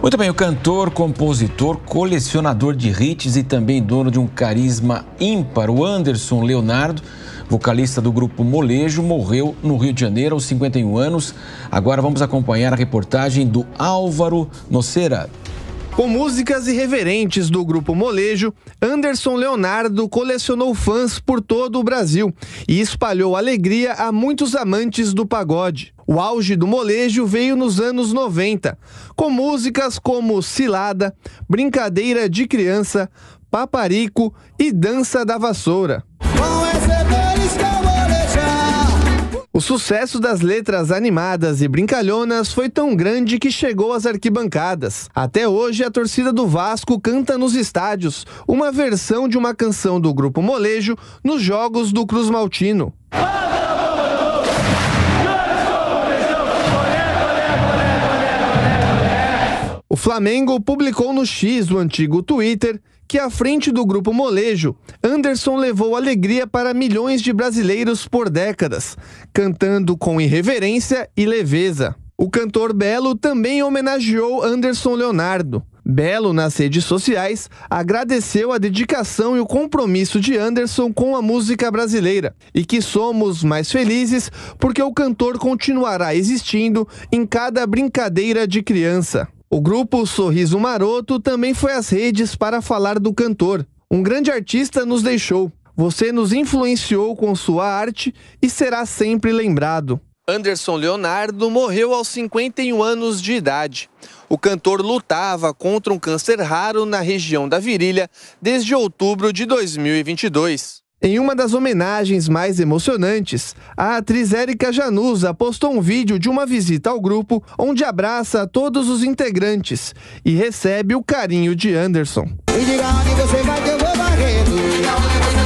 Muito bem, o cantor, compositor, colecionador de hits e também dono de um carisma ímpar, o Anderson Leonardo, vocalista do grupo Molejo, morreu no Rio de Janeiro aos 51 anos. Agora vamos acompanhar a reportagem do Álvaro Nocera. Com músicas irreverentes do grupo Molejo, Anderson Leonardo colecionou fãs por todo o Brasil e espalhou alegria a muitos amantes do pagode. O auge do molejo veio nos anos 90, com músicas como Cilada, Brincadeira de Criança, Paparico e Dança da Vassoura. O sucesso das letras animadas e brincalhonas foi tão grande que chegou às arquibancadas. Até hoje, a torcida do Vasco canta nos estádios uma versão de uma canção do grupo Molejo nos Jogos do Cruz Maltino. Flamengo publicou no X, o antigo Twitter, que à frente do grupo Molejo, Anderson levou alegria para milhões de brasileiros por décadas, cantando com irreverência e leveza. O cantor Belo também homenageou Anderson Leonardo. Belo, nas redes sociais, agradeceu a dedicação e o compromisso de Anderson com a música brasileira e que somos mais felizes porque o cantor continuará existindo em cada brincadeira de criança. O grupo Sorriso Maroto também foi às redes para falar do cantor. Um grande artista nos deixou. Você nos influenciou com sua arte e será sempre lembrado. Anderson Leonardo morreu aos 51 anos de idade. O cantor lutava contra um câncer raro na região da virilha desde outubro de 2022. Em uma das homenagens mais emocionantes, a atriz Érica Januza postou um vídeo de uma visita ao grupo onde abraça todos os integrantes e recebe o carinho de Anderson. onde você vai eu vou